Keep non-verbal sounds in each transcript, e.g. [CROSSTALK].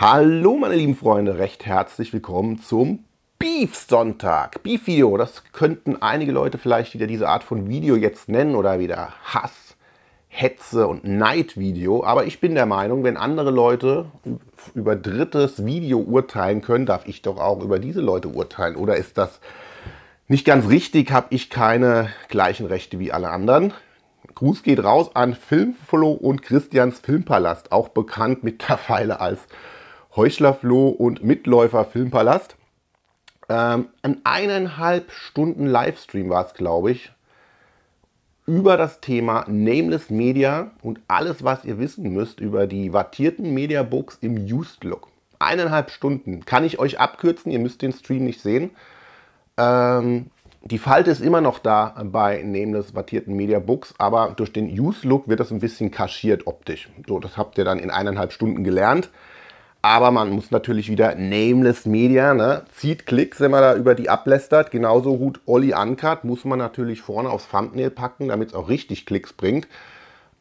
Hallo meine lieben Freunde, recht herzlich willkommen zum Beef Sonntag. Beef Video, das könnten einige Leute vielleicht wieder diese Art von Video jetzt nennen oder wieder Hass, Hetze und Neid Video. Aber ich bin der Meinung, wenn andere Leute über drittes Video urteilen können, darf ich doch auch über diese Leute urteilen. Oder ist das nicht ganz richtig? Habe ich keine gleichen Rechte wie alle anderen? Gruß geht raus an Filmfollow und Christians Filmpalast, auch bekannt mittlerweile als Heuchlerfloh und Mitläufer Filmpalast. Ähm, ein eineinhalb Stunden Livestream war es, glaube ich, über das Thema Nameless Media und alles, was ihr wissen müsst über die wattierten Media Books im Used Look. Eineinhalb Stunden kann ich euch abkürzen, ihr müsst den Stream nicht sehen. Ähm, die Falte ist immer noch da bei Nameless wattierten Media Books, aber durch den Used Look wird das ein bisschen kaschiert optisch. So, das habt ihr dann in eineinhalb Stunden gelernt. Aber man muss natürlich wieder Nameless Media, ne? zieht Klicks, wenn man da über die ablästert. Genauso gut Olli Uncut muss man natürlich vorne aufs Thumbnail packen, damit es auch richtig Klicks bringt.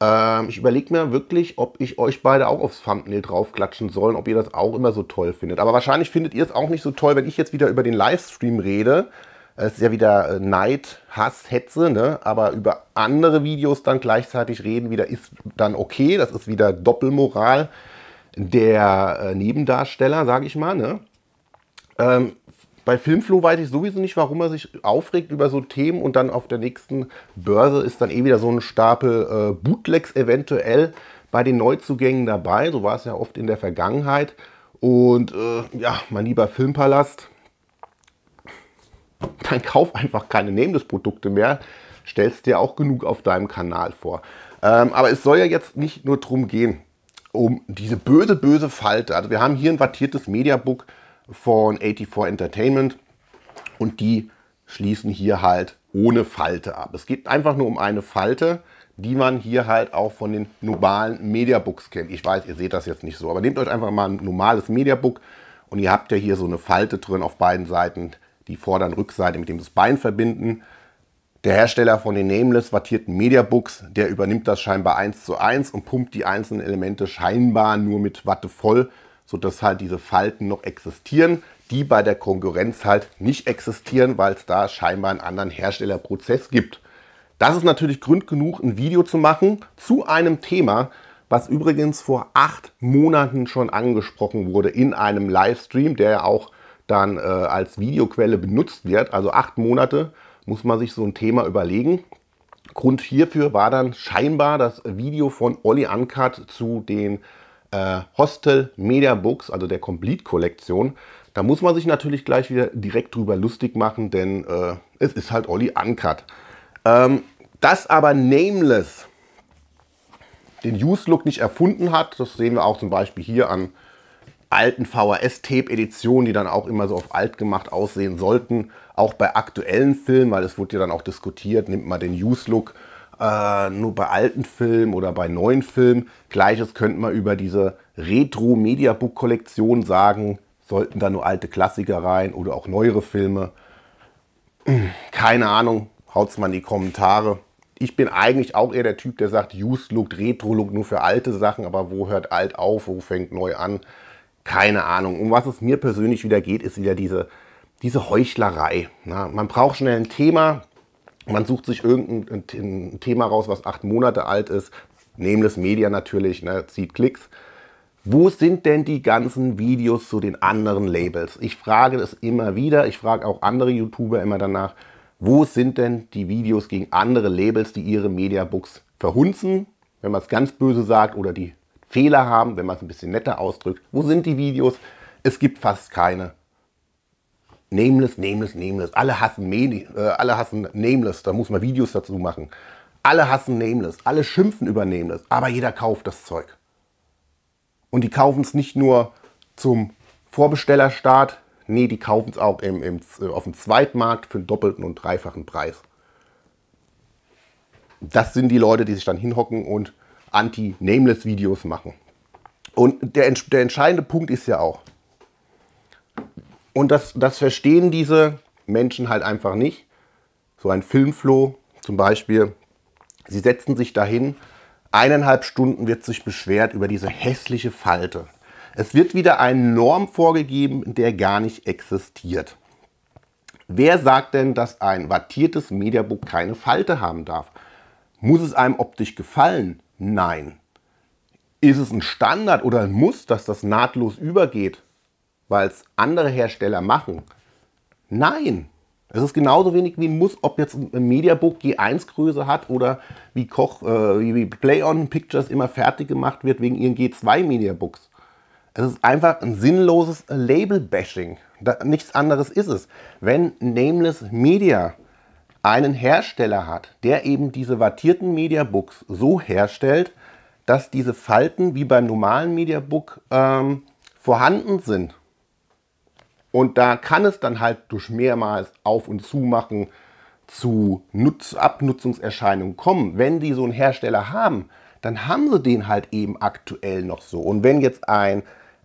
Ähm, ich überlege mir wirklich, ob ich euch beide auch aufs Thumbnail draufklatschen soll, ob ihr das auch immer so toll findet. Aber wahrscheinlich findet ihr es auch nicht so toll, wenn ich jetzt wieder über den Livestream rede. Es ist ja wieder äh, Neid, Hass, Hetze, ne? aber über andere Videos dann gleichzeitig reden wieder ist dann okay. Das ist wieder Doppelmoral der äh, Nebendarsteller, sage ich mal, ne? Ähm, bei Filmflow weiß ich sowieso nicht, warum er sich aufregt über so Themen und dann auf der nächsten Börse ist dann eh wieder so ein Stapel äh, Bootlegs eventuell bei den Neuzugängen dabei. So war es ja oft in der Vergangenheit. Und äh, ja, mein lieber Filmpalast, dann kauf einfach keine Nameless-Produkte mehr. Stellst dir auch genug auf deinem Kanal vor. Ähm, aber es soll ja jetzt nicht nur darum gehen um diese böse, böse Falte. Also wir haben hier ein wattiertes Mediabook von 84 Entertainment und die schließen hier halt ohne Falte ab. Es geht einfach nur um eine Falte, die man hier halt auch von den normalen Mediabooks kennt. Ich weiß, ihr seht das jetzt nicht so, aber nehmt euch einfach mal ein normales Mediabook und ihr habt ja hier so eine Falte drin auf beiden Seiten, die Vorder- und Rückseite, mit dem das Bein verbinden. Der Hersteller von den nameless wattierten Mediabooks, der übernimmt das scheinbar eins zu eins und pumpt die einzelnen Elemente scheinbar nur mit Watte voll, sodass halt diese Falten noch existieren, die bei der Konkurrenz halt nicht existieren, weil es da scheinbar einen anderen Herstellerprozess gibt. Das ist natürlich Grund genug, ein Video zu machen zu einem Thema, was übrigens vor acht Monaten schon angesprochen wurde in einem Livestream, der ja auch dann äh, als Videoquelle benutzt wird. Also acht Monate muss man sich so ein Thema überlegen. Grund hierfür war dann scheinbar das Video von Olli Ankert zu den äh, Hostel Media Books, also der Complete Kollektion. Da muss man sich natürlich gleich wieder direkt drüber lustig machen, denn äh, es ist halt Olli Ankert. Ähm, dass aber Nameless den Use-Look nicht erfunden hat, das sehen wir auch zum Beispiel hier an alten VHS-Tape-Editionen, die dann auch immer so auf alt gemacht aussehen sollten, auch bei aktuellen Filmen, weil es wurde ja dann auch diskutiert, nimmt man den Use-Look äh, nur bei alten Filmen oder bei neuen Filmen. Gleiches könnte man über diese Retro-Media-Book-Kollektion sagen, sollten da nur alte Klassiker rein oder auch neuere Filme. [CLEARS THROAT] Keine Ahnung, haut es mal in die Kommentare. Ich bin eigentlich auch eher der Typ, der sagt, Used Look, Retro Look nur für alte Sachen, aber wo hört alt auf, wo fängt neu an? Keine Ahnung. Um was es mir persönlich wieder geht, ist wieder diese diese Heuchlerei. Na, man braucht schnell ein Thema, man sucht sich irgendein Thema raus, was acht Monate alt ist. Nameless Media natürlich, ne, zieht Klicks. Wo sind denn die ganzen Videos zu den anderen Labels? Ich frage das immer wieder, ich frage auch andere YouTuber immer danach, wo sind denn die Videos gegen andere Labels, die ihre Mediabooks verhunzen, wenn man es ganz böse sagt, oder die Fehler haben, wenn man es ein bisschen netter ausdrückt? Wo sind die Videos? Es gibt fast keine. Nameless, Nameless, Nameless. Alle hassen, Medi äh, alle hassen Nameless. Da muss man Videos dazu machen. Alle hassen Nameless. Alle schimpfen über Nameless. Aber jeder kauft das Zeug. Und die kaufen es nicht nur zum Vorbestellerstart. Nee, die kaufen es auch im, im, auf dem Zweitmarkt für einen doppelten und dreifachen Preis. Das sind die Leute, die sich dann hinhocken und Anti-Nameless-Videos machen. Und der, der entscheidende Punkt ist ja auch, und das, das verstehen diese Menschen halt einfach nicht. So ein Filmfloh zum Beispiel. Sie setzen sich dahin. Eineinhalb Stunden wird sich beschwert über diese hässliche Falte. Es wird wieder eine Norm vorgegeben, der gar nicht existiert. Wer sagt denn, dass ein wattiertes Mediabook keine Falte haben darf? Muss es einem optisch gefallen? Nein. Ist es ein Standard oder ein Muss, dass das nahtlos übergeht? weil es andere Hersteller machen. Nein, es ist genauso wenig wie ein Muss, ob jetzt ein Mediabook G1-Größe hat oder wie Koch, äh, wie Play-On Pictures immer fertig gemacht wird wegen ihren G2 Mediabooks. Es ist einfach ein sinnloses Label-Bashing. Nichts anderes ist es. Wenn Nameless Media einen Hersteller hat, der eben diese wattierten Mediabooks so herstellt, dass diese Falten wie beim normalen Mediabook ähm, vorhanden sind und da kann es dann halt durch mehrmals Auf- und Zumachen zu Nutz Abnutzungserscheinungen kommen. Wenn die so einen Hersteller haben, dann haben sie den halt eben aktuell noch so. Und wenn jetzt ein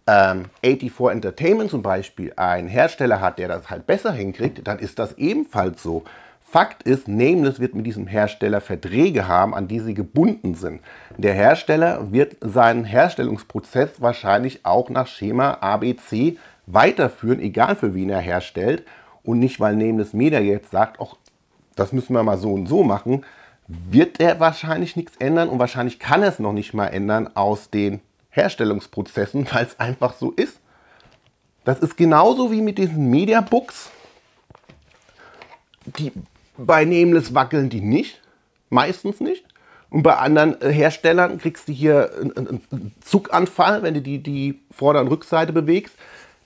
ähm, 84 Entertainment zum Beispiel einen Hersteller hat, der das halt besser hinkriegt, dann ist das ebenfalls so. Fakt ist, Nameless wird mit diesem Hersteller Verträge haben, an die sie gebunden sind. Der Hersteller wird seinen Herstellungsprozess wahrscheinlich auch nach Schema ABC weiterführen, egal für wen er herstellt und nicht, weil Nameless Media jetzt sagt, ach, das müssen wir mal so und so machen, wird er wahrscheinlich nichts ändern und wahrscheinlich kann er es noch nicht mal ändern aus den Herstellungsprozessen, [LAUGHS] weil es einfach so ist. Das ist genauso wie mit diesen Mediabooks, Die bei Nameless wackeln die nicht, meistens nicht. Und bei anderen äh, Herstellern kriegst du hier einen Zuganfall, wenn du die, die Vorder- und Rückseite bewegst.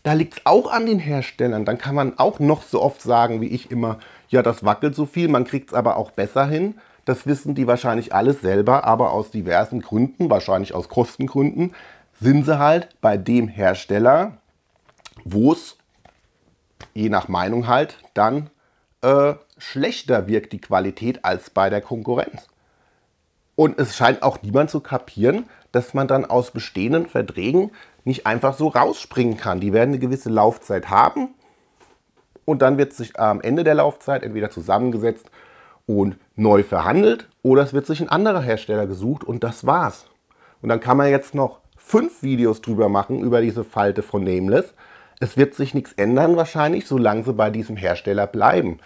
Da liegt es auch an den Herstellern. Dann kann man auch noch so oft sagen, wie ich immer, ja, das wackelt so viel, man kriegt es aber auch besser hin. Das wissen die wahrscheinlich alles selber, aber aus diversen Gründen, wahrscheinlich aus Kostengründen, sind sie halt bei dem Hersteller, wo es je nach Meinung halt dann äh, schlechter wirkt die Qualität als bei der Konkurrenz. Und es scheint auch niemand zu kapieren, dass man dann aus bestehenden Verträgen nicht einfach so rausspringen kann. Die werden eine gewisse Laufzeit haben und dann wird sich am Ende der Laufzeit entweder zusammengesetzt und neu verhandelt oder es wird sich ein anderer Hersteller gesucht und das war's. Und dann kann man jetzt noch fünf Videos drüber machen über diese Falte von Nameless. Es wird sich nichts ändern wahrscheinlich, solange sie bei diesem Hersteller bleiben.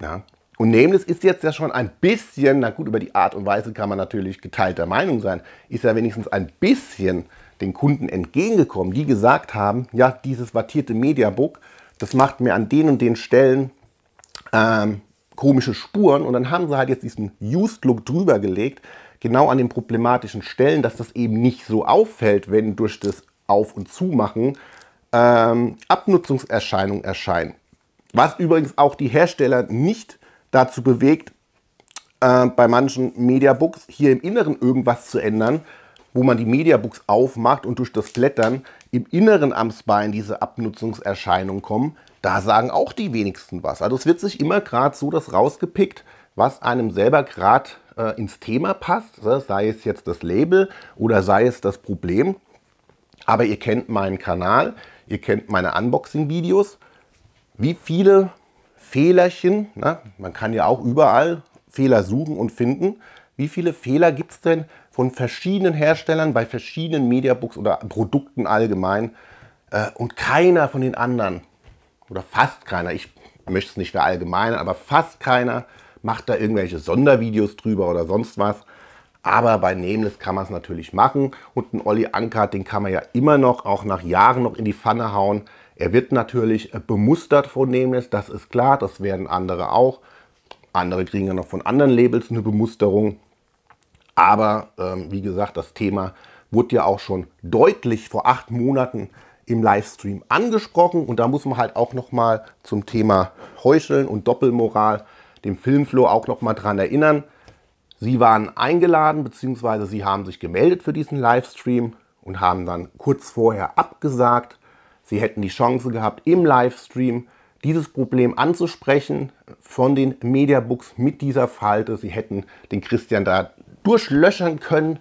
Ja, und Nameless ist jetzt ja schon ein bisschen, na gut, über die Art und Weise kann man natürlich geteilter Meinung sein, ist ja wenigstens ein bisschen den Kunden entgegengekommen, die gesagt haben, ja, dieses wattierte Mediabook, das macht mir an den und den Stellen ähm, komische Spuren und dann haben sie halt jetzt diesen Used-Look drüber gelegt, genau an den problematischen Stellen, dass das eben nicht so auffällt, wenn durch das Auf- und Zumachen ähm, Abnutzungserscheinungen erscheinen. Was übrigens auch die Hersteller nicht dazu bewegt, äh, bei manchen Mediabooks hier im Inneren irgendwas zu ändern, wo man die Mediabooks aufmacht und durch das Blättern im Inneren am Spine diese Abnutzungserscheinungen kommen, da sagen auch die wenigsten was. Also es wird sich immer gerade so das rausgepickt, was einem selber gerade äh, ins Thema passt, ne? sei es jetzt das Label oder sei es das Problem. Aber ihr kennt meinen Kanal, ihr kennt meine Unboxing-Videos. Wie viele Fehlerchen, na, ne? man kann ja auch überall Fehler suchen und finden, wie viele Fehler gibt es denn von verschiedenen Herstellern bei verschiedenen Mediabooks oder Produkten allgemein äh, und keiner von den anderen oder fast keiner, ich möchte es nicht verallgemeinern, aber fast keiner macht da irgendwelche Sondervideos drüber oder sonst was. Aber bei Nameless kann man es natürlich machen und einen Olli Ankert, den kann man ja immer noch, auch nach Jahren noch in die Pfanne hauen. Er wird natürlich äh, bemustert von Nemes, das ist klar, das werden andere auch. Andere kriegen ja noch von anderen Labels eine Bemusterung. Aber ähm, wie gesagt, das Thema wurde ja auch schon deutlich vor acht Monaten im Livestream angesprochen. Und da muss man halt auch nochmal zum Thema Heucheln und Doppelmoral dem Filmflow auch nochmal dran erinnern. Sie waren eingeladen, beziehungsweise sie haben sich gemeldet für diesen Livestream und haben dann kurz vorher abgesagt. Sie hätten die Chance gehabt, im Livestream dieses Problem anzusprechen von den Mediabooks mit dieser Falte. Sie hätten den Christian da durchlöchern können,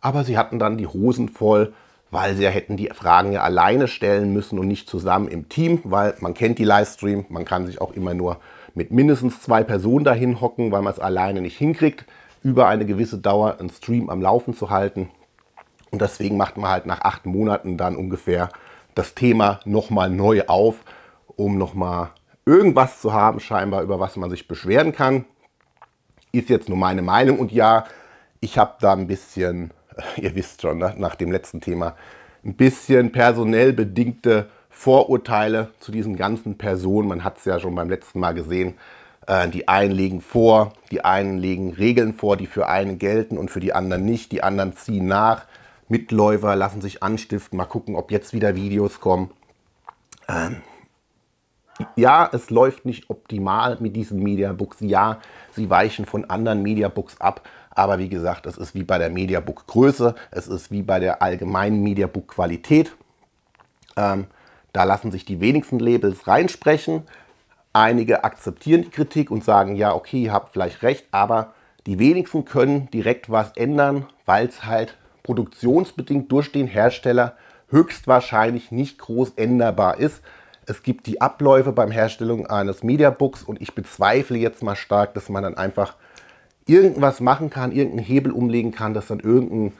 aber sie hatten dann die Hosen voll, weil sie ja hätten die Fragen ja alleine stellen müssen und nicht zusammen im Team, weil man kennt die Livestream, man kann sich auch immer nur mit mindestens zwei Personen dahin hocken, weil man es alleine nicht hinkriegt, über eine gewisse Dauer einen Stream am Laufen zu halten. Und deswegen macht man halt nach acht Monaten dann ungefähr das Thema nochmal neu auf, um nochmal irgendwas zu haben, scheinbar, über was man sich beschweren kann. Ist jetzt nur meine Meinung und ja, ich habe da ein bisschen, [LAUGHS] ihr wisst schon, ne, nach dem letzten Thema, ein bisschen personell bedingte Vorurteile zu diesen ganzen Personen. Man hat es ja schon beim letzten Mal gesehen. Äh, die einen legen vor, die einen legen Regeln vor, die für einen gelten und für die anderen nicht. Die anderen ziehen nach. Mitläufer lassen sich anstiften. Mal gucken, ob jetzt wieder Videos kommen. Ähm, ja, es läuft nicht optimal mit diesen Mediabooks. Ja, sie weichen von anderen Mediabooks ab. Aber wie gesagt, es ist wie bei der Mediabook-Größe. Es ist wie bei der allgemeinen Mediabook-Qualität. Ähm, da lassen sich die wenigsten Labels reinsprechen. Einige akzeptieren die Kritik und sagen, ja, okay, ihr habt vielleicht recht, aber die wenigsten können direkt was ändern, weil es halt produktionsbedingt durch den Hersteller höchstwahrscheinlich nicht groß änderbar ist. Es gibt die Abläufe beim Herstellung eines Mediabooks und ich bezweifle jetzt mal stark, dass man dann einfach irgendwas machen kann, irgendeinen Hebel umlegen kann, dass dann irgendein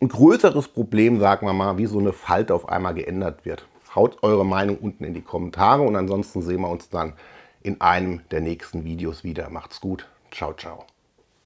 größeres Problem, sagen wir mal, wie so eine Falte auf einmal geändert wird. Haut eure Meinung unten in die Kommentare und ansonsten sehen wir uns dann in einem der nächsten Videos wieder. Macht's gut. Ciao, ciao.